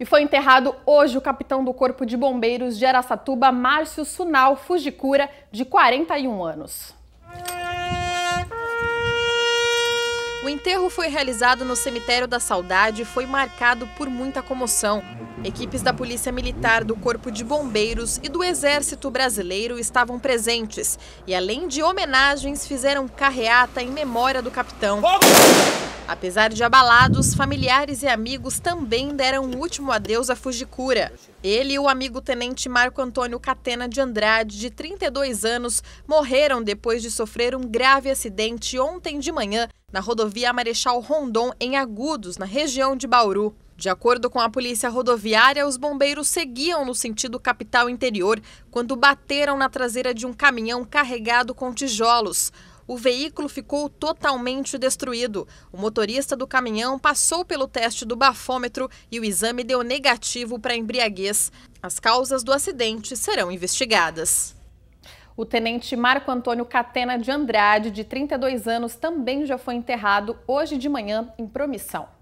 E foi enterrado hoje o capitão do Corpo de Bombeiros de Araçatuba, Márcio Sunal Fujikura, de 41 anos. O enterro foi realizado no Cemitério da Saudade e foi marcado por muita comoção. Equipes da Polícia Militar, do Corpo de Bombeiros e do Exército Brasileiro estavam presentes e, além de homenagens, fizeram carreata em memória do capitão. Vamos! Apesar de abalados, familiares e amigos também deram o último adeus a Fujikura. Ele e o amigo tenente Marco Antônio Catena de Andrade, de 32 anos, morreram depois de sofrer um grave acidente ontem de manhã na rodovia Marechal Rondon, em Agudos, na região de Bauru. De acordo com a polícia rodoviária, os bombeiros seguiam no sentido capital interior quando bateram na traseira de um caminhão carregado com tijolos o veículo ficou totalmente destruído. O motorista do caminhão passou pelo teste do bafômetro e o exame deu negativo para embriaguez. As causas do acidente serão investigadas. O tenente Marco Antônio Catena de Andrade, de 32 anos, também já foi enterrado hoje de manhã em promissão.